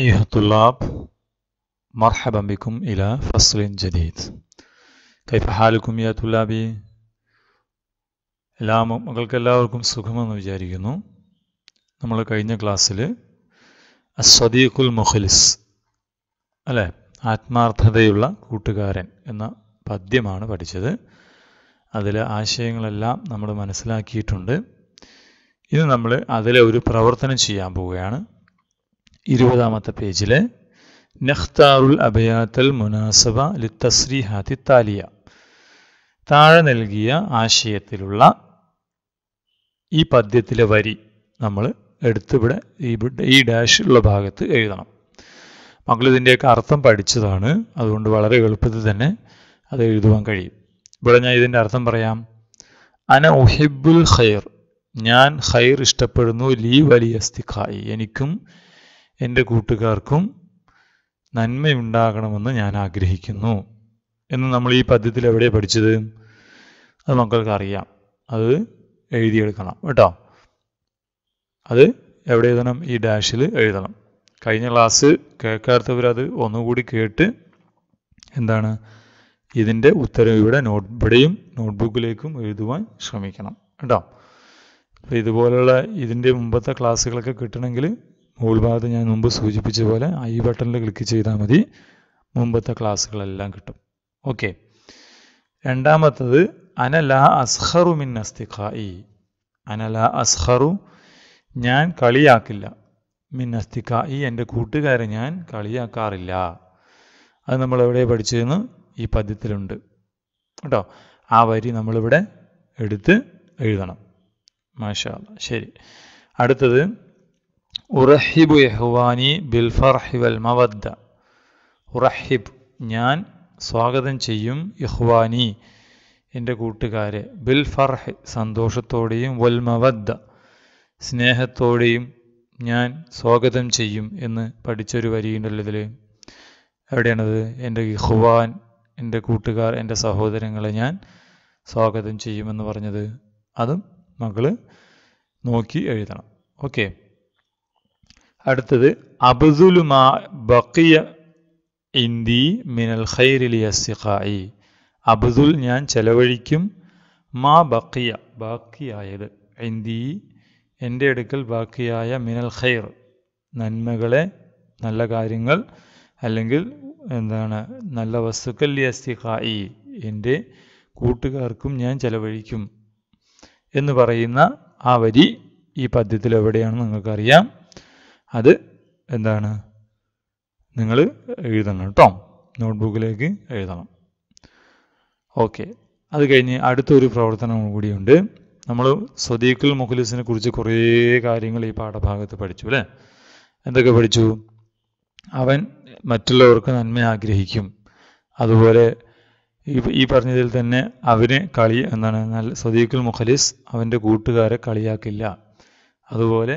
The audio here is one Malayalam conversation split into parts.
أيها الطلاب مرحبا بكم إلى فصل جديد كيف حالكم يا طلابي എല്ലാ മക്കൾക്കെല്ലാവർക്കും സുഖമെന്ന് വിചാരിക്കുന്നു നമ്മൾ കഴിഞ്ഞ ക്ലാസ്സിൽ അസ്വദീഖുൽ മുഖലിസ് അല്ലേ ആത്മാർത്ഥതയുള്ള കൂട്ടുകാരൻ എന്ന പദ്യമാണ് പഠിച്ചത് അതിലെ ആശയങ്ങളെല്ലാം നമ്മൾ മനസ്സിലാക്കിയിട്ടുണ്ട് ഇത് നമ്മൾ അതിലെ ഒരു പ്രവർത്തനം ചെയ്യാൻ പോവുകയാണ് ഇരുപതാമത്തെ പേജിൽ നഖ്താറുൽ അബയാത്തൽ മുനാസബ ലിത്തസ്രീഹാത്തി താലിയ താഴെ നൽകിയ ആശയത്തിലുള്ള ഈ പദ്യത്തിലെ വരി നമ്മൾ എടുത്തിവിടെ ഈ ഡാഷുള്ള ഭാഗത്ത് എഴുതണം മകൾ ഇതിൻ്റെയൊക്കെ അർത്ഥം പഠിച്ചതാണ് അതുകൊണ്ട് വളരെ എളുപ്പത്തിൽ തന്നെ അത് എഴുതുവാൻ കഴിയും ഇവിടെ ഞാൻ ഇതിൻ്റെ അർത്ഥം പറയാം അന ഉഹിബുൽ ഖൈർ ഞാൻ ഖൈർ ഇഷ്ടപ്പെടുന്നു ലീ വലിയ സ്തിഖായി എനിക്കും എൻ്റെ കൂട്ടുകാർക്കും നന്മയുണ്ടാകണമെന്ന് ഞാൻ ആഗ്രഹിക്കുന്നു എന്ന് നമ്മൾ ഈ പദ്യത്തിൽ എവിടെ പഠിച്ചത് അത് മക്കൾക്ക് അറിയാം അത് എഴുതിയെടുക്കണം കേട്ടോ അത് എവിടെ എഴുതണം ഈ ഡാഷിൽ എഴുതണം കഴിഞ്ഞ ക്ലാസ് കേൾക്കാത്തവരത് ഒന്നുകൂടി കേട്ട് എന്താണ് ഇതിൻ്റെ ഉത്തരം ഇവിടെ നോട്ട് ഇവിടെയും നോട്ട്ബുക്കിലേക്കും എഴുതുവാൻ ശ്രമിക്കണം കേട്ടോ അപ്പോൾ ഇതുപോലുള്ള ഇതിൻ്റെ മുമ്പത്തെ ക്ലാസ്സുകളൊക്കെ കിട്ടണമെങ്കിൽ മുകൾ ഭാഗത്ത് ഞാൻ മുമ്പ് സൂചിപ്പിച്ച പോലെ ഐ ബട്ടണിൽ ക്ലിക്ക് ചെയ്താൽ മതി മുമ്പത്തെ ക്ലാസ്സുകളെല്ലാം കിട്ടും ഓക്കെ രണ്ടാമത്തത് അനല അസ്ഹറു മിൻ അസ്തിഖായി അനല അസ്ഹറു ഞാൻ കളിയാക്കില്ല മിൻ അസ്തിഖായി എൻ്റെ കൂട്ടുകാരെ ഞാൻ കളിയാക്കാറില്ല അത് നമ്മൾ എവിടെ പഠിച്ചതെന്ന് ഈ പദ്യത്തിലുണ്ട് കേട്ടോ ആ വരി നമ്മളിവിടെ എടുത്ത് എഴുതണം മാഷാ ശരി അടുത്തത് ഉറഹിബു യഹ്വാനി ബിൽഫർഹി വൽ മവദ്ദ ഉറഹിബ് ഞാൻ സ്വാഗതം ചെയ്യും ഇഹ്വാനി എൻ്റെ കൂട്ടുകാരെ ബിൽ ഫർഹ് സന്തോഷത്തോടെയും വൽ മവദ്ദ സ്നേഹത്തോടെയും ഞാൻ സ്വാഗതം ചെയ്യും എന്ന് പഠിച്ചൊരു വരിയുണ്ടല്ലോ ഇതിൽ എവിടെയാണത് എൻ്റെ ഇഹ്വാൻ എൻ്റെ കൂട്ടുകാർ എൻ്റെ സഹോദരങ്ങളെ ഞാൻ സ്വാഗതം ചെയ്യുമെന്ന് പറഞ്ഞത് അതും മകൾ നോക്കി എഴുതണം ഓക്കേ അടുത്തത് അബ്സുലുമാ ബക്കിയ ഇന്തി മിനൽ ഖൈറിൽ യസ്സിഖായി ഞാൻ ചെലവഴിക്കും മാ ബക്കിയ ബാക്കിയായത് ഇന്തി എൻ്റെ അടുക്കൽ ബാക്കിയായ മിനൽ ഖൈർ നന്മകളെ നല്ല കാര്യങ്ങൾ അല്ലെങ്കിൽ എന്താണ് നല്ല വസ്തുക്കൾ യസ്സിഖായി എൻ്റെ കൂട്ടുകാർക്കും ഞാൻ ചെലവഴിക്കും എന്ന് പറയുന്ന ആ വരി ഈ പദ്യത്തിൽ എവിടെയാണ് നിങ്ങൾക്കറിയാം അത് എന്താണ് നിങ്ങൾ എഴുതണം കേട്ടോ നോട്ട്ബുക്കിലേക്ക് എഴുതണം ഓക്കെ അത് കഴിഞ്ഞ് അടുത്തൊരു പ്രവർത്തനം കൂടിയുണ്ട് നമ്മൾ സ്വദീഖുൽ മുഖലിസിനെ കുറിച്ച് കുറേ കാര്യങ്ങൾ ഈ പാഠഭാഗത്ത് പഠിച്ചു അല്ലേ എന്തൊക്കെ പഠിച്ചു അവൻ മറ്റുള്ളവർക്ക് നന്മ ആഗ്രഹിക്കും അതുപോലെ ഈ പറഞ്ഞതിൽ തന്നെ അവന് കളി എന്താണ് നല്ല സ്വദീഖുൽ മുഖലിസ് അവൻ്റെ കൂട്ടുകാരെ കളിയാക്കില്ല അതുപോലെ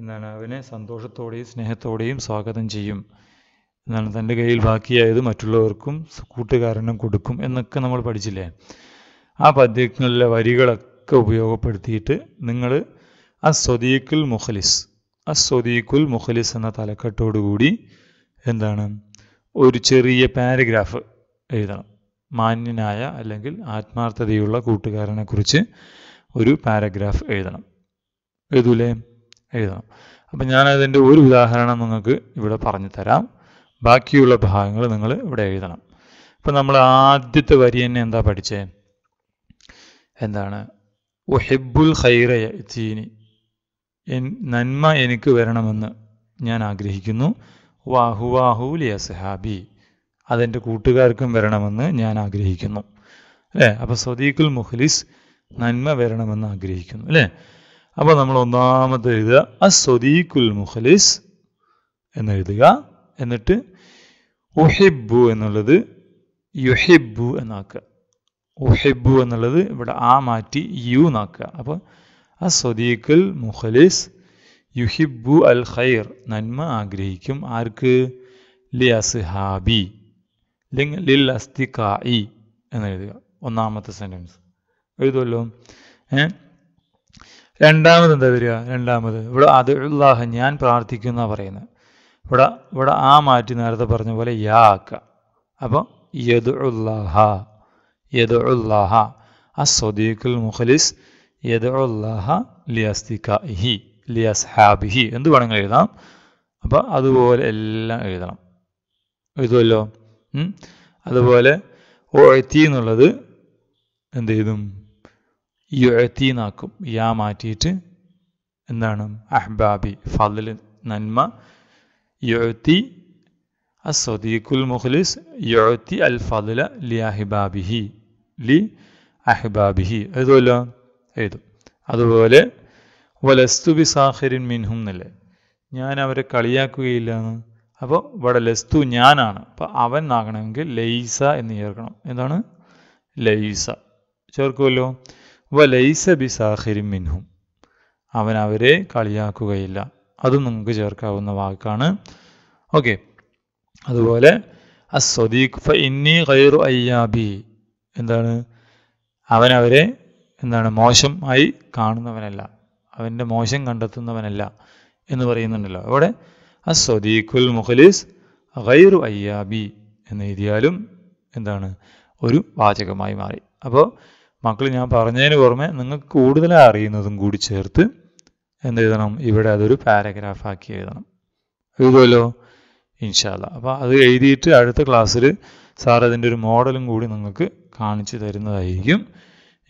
എന്നാണ് അവനെ സന്തോഷത്തോടെയും സ്നേഹത്തോടെയും സ്വാഗതം ചെയ്യും എന്നാണ് തൻ്റെ കയ്യിൽ ബാക്കിയായത് മറ്റുള്ളവർക്കും കൂട്ടുകാരനും കൊടുക്കും എന്നൊക്കെ നമ്മൾ പഠിച്ചില്ലേ ആ പദ്യങ്ങളിലെ വരികളൊക്കെ ഉപയോഗപ്പെടുത്തിയിട്ട് നിങ്ങൾ അസ്വദീഖുൽ മുഖലിസ് അസ്വദീഖുൽ മുഖലിസ് എന്ന തലക്കെട്ടോടുകൂടി എന്താണ് ഒരു ചെറിയ പാരഗ്രാഫ് എഴുതണം മാന്യനായ അല്ലെങ്കിൽ ആത്മാർത്ഥതയുള്ള കൂട്ടുകാരനെക്കുറിച്ച് ഒരു പാരഗ്രാഫ് എഴുതണം എഴുതൂലേ എഴുതണം അപ്പം അതിൻ്റെ ഒരു ഉദാഹരണം നിങ്ങൾക്ക് ഇവിടെ പറഞ്ഞു തരാം ബാക്കിയുള്ള ഭാഗങ്ങൾ നിങ്ങൾ ഇവിടെ എഴുതണം അപ്പം നമ്മൾ ആദ്യത്തെ വരി തന്നെ എന്താ പഠിച്ചേ എന്താണ് ഒഹെബുൽ ഖൈറയ ചീനി നന്മ എനിക്ക് വരണമെന്ന് ഞാൻ ആഗ്രഹിക്കുന്നു വാഹുവാഹുൽ ലിയസഹാബി അതെൻ്റെ കൂട്ടുകാർക്കും വരണമെന്ന് ഞാൻ ആഗ്രഹിക്കുന്നു അല്ലേ അപ്പോൾ സദീഖുൽ മുഖ്ലിസ് നന്മ വരണമെന്ന് ആഗ്രഹിക്കുന്നു അല്ലേ അപ്പോൾ നമ്മൾ ഒന്നാമത്തെ എഴുതുക അസ്വദീഖുൽ മുഖലിസ് എന്നെഴുതുക എന്നിട്ട് ഉഹിബു എന്നുള്ളത് യുഹിബു എന്നാക്കുക ഉഹിബു എന്നുള്ളത് ഇവിടെ ആ മാറ്റി യു എന്നാക്കുക അപ്പോൾ അസ്വദീഖുൽ മുഖലിസ് യുഹിബു അൽ ഖൈർ നന്മ ആഗ്രഹിക്കും ആർക്ക് ലി അസ്ഹാബി ലിൽ അസ്തിഖായി എന്നെഴുതുക ഒന്നാമത്തെ സെൻറ്റൻസ് എഴുതുമല്ലോ ഏഹ് രണ്ടാമത് എന്താ വരിക രണ്ടാമത് ഇവിടെ അത് ഉള്ളാഹ ഞാൻ പ്രാർത്ഥിക്കുന്ന പറയുന്നത് ഇവിടെ ഇവിടെ ആ മാറ്റി നേരത്തെ പറഞ്ഞ പോലെ യാ ആക്കുക അപ്പോൾ യദ് ഉള്ളാഹ യദ് ഉള്ളാഹ ആ സ്വദീഖുൽ മുഖലിസ് യദ് ഉള്ളാഹ ലിയസ്തിക ഹി ലിയസ് ഹി എന്ത് വേണമെങ്കിലും എഴുതാം അപ്പോൾ അതുപോലെ എല്ലാം എഴുതണം എഴുതുമല്ലോ അതുപോലെ എത്തി എന്നുള്ളത് എന്ത് ചെയ്തും യുഴത്തിന്നാക്കും യാ മാറ്റിയിട്ട് എന്താണ് അഹ്ബാബി ഫതിൽ നന്മ യുഴത്തി അസ്വദീഖുൽ മുഖ്ലിസ് യുഴത്തി അൽ ഫതില ലി അഹിബാബിഹി ലി അഹിബാബിഹി എഴുതുമല്ലോ എഴുതും അതുപോലെ ബി സാഹിരിൻ മിൻഹും എന്നല്ലേ ഞാൻ അവരെ കളിയാക്കുകയില്ല എന്ന് അപ്പോൾ ഇവിടെ ലസ്തു ഞാനാണ് അപ്പോൾ അവൻ ആകണമെങ്കിൽ ലൈസ എന്ന് ചേർക്കണം എന്താണ് ലൈസ ചേർക്കുമല്ലോ വലൈസ ബിസാഹിരി മിൻഹും അവൻ അവരെ കളിയാക്കുകയില്ല അതും നമുക്ക് ചേർക്കാവുന്ന വാക്കാണ് ഓക്കെ അതുപോലെ അയ്യാബി എന്താണ് അവൻ അവരെ എന്താണ് മോശം ആയി കാണുന്നവനല്ല അവൻ്റെ മോശം കണ്ടെത്തുന്നവനല്ല എന്ന് പറയുന്നുണ്ടല്ലോ അവിടെ അസ്വദീഖുൽ മുഖലിസ് ഖൈറു അയ്യാബി എന്ന് എഴുതിയാലും എന്താണ് ഒരു വാചകമായി മാറി അപ്പോൾ മക്കൾ ഞാൻ പറഞ്ഞതിന് പുറമെ നിങ്ങൾക്ക് കൂടുതൽ അറിയുന്നതും കൂടി ചേർത്ത് എന്ത് എഴുതണം ഇവിടെ അതൊരു പാരഗ്രാഫാക്കി എഴുതണം എഴുതുമല്ലോ ഇൻഷാല്ല അപ്പോൾ അത് എഴുതിയിട്ട് അടുത്ത ക്ലാസ്സിൽ സാർ അതിൻ്റെ ഒരു മോഡലും കൂടി നിങ്ങൾക്ക് കാണിച്ചു തരുന്നതായിരിക്കും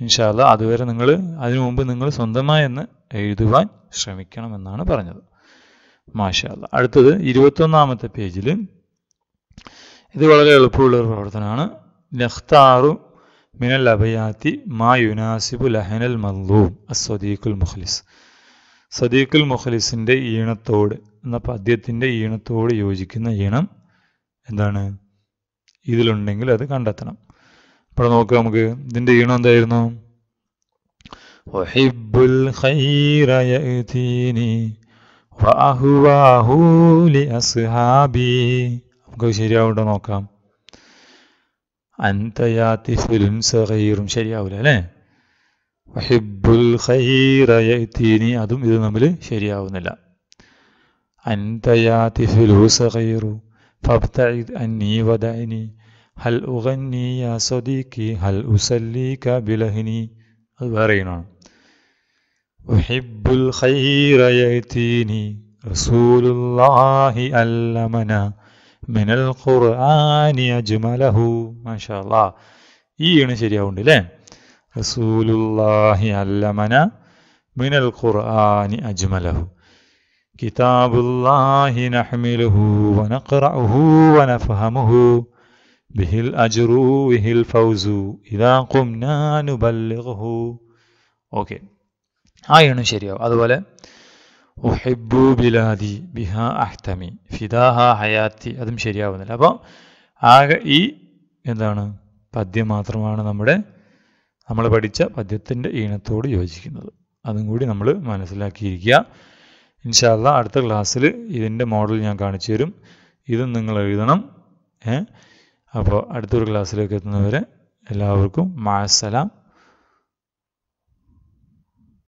ഇൻഷാല്ല അതുവരെ നിങ്ങൾ അതിനു മുമ്പ് നിങ്ങൾ സ്വന്തമായി ഒന്ന് എഴുതുവാൻ ശ്രമിക്കണമെന്നാണ് പറഞ്ഞത് മാഷാല്ല അടുത്തത് ഇരുപത്തൊന്നാമത്തെ പേജിൽ ഇത് വളരെ എളുപ്പമുള്ള ഒരു പ്രവർത്തനമാണ് ലഹ്താറും മിനൽ അബയാത്തി മാ യുനാസിബു ലഹനൽ മല്ലൂം അസ്വദീഖുൽ മുഖലിസ് സദീഖുൽ മുഖലിസിൻ്റെ ഈണത്തോട് എന്ന പദ്യത്തിൻ്റെ ഈണത്തോട് യോജിക്കുന്ന ഈണം എന്താണ് ഇതിലുണ്ടെങ്കിൽ അത് കണ്ടെത്തണം ഇപ്പോൾ നോക്കുക നമുക്ക് ഇതിൻ്റെ ഈണം എന്തായിരുന്നു ഒഹിബുൽ നമുക്ക് ശരിയാവട്ടെ നോക്കാം أنت يا فيلم صغير شريعة ولا ശരിയാവൂല അല്ലേ വഹിബുൽ ഖൈറ യഅതീനി അതും ഇത് നമ്മൾ ശരിയാവുന്നില്ല أنت يا فيلم صغير فابتعد عني ودعني هل أغني يا صديقي هل أسليك بلهني അത് أحب الخير يأتيني رسول الله علمنا മിനൽ അജ്മലഹു മാഷാ ഈ ഈണ് ശരിയാവുണ്ട് അല്ലേ റസൂലുല്ലാഹി അല്ലമന മിനൽ ഖുർആാനി അജ്മലഹു കിതാബുല്ലാഹി നഹ്മിലുഹു വനഖറഉഹു വനഫഹമുഹു ബിഹിൽ അജ്റു ബിഹിൽ ഫൗസു ഇദാ ഖുംനാ നുബല്ലിഗുഹു ഓക്കേ ആ ഈണ് ശരിയാവും അതുപോലെ ഒഹെബു ബിലാദി ബിഹ അഹ്തമി ഫിദാഹ ഹയാത്തി അതും ശരിയാവുന്നില്ല അപ്പോൾ ആകെ ഈ എന്താണ് പദ്യം മാത്രമാണ് നമ്മുടെ നമ്മൾ പഠിച്ച പദ്യത്തിൻ്റെ ഈണത്തോട് യോജിക്കുന്നത് അതും കൂടി നമ്മൾ മനസ്സിലാക്കിയിരിക്കുക ഇൻഷാല്ല അടുത്ത ക്ലാസ്സിൽ ഇതിൻ്റെ മോഡൽ ഞാൻ കാണിച്ചു തരും ഇതും നിങ്ങൾ എഴുതണം ഏ അപ്പോൾ അടുത്തൊരു ക്ലാസ്സിലേക്ക് എത്തുന്നവരെ എല്ലാവർക്കും മാസലാം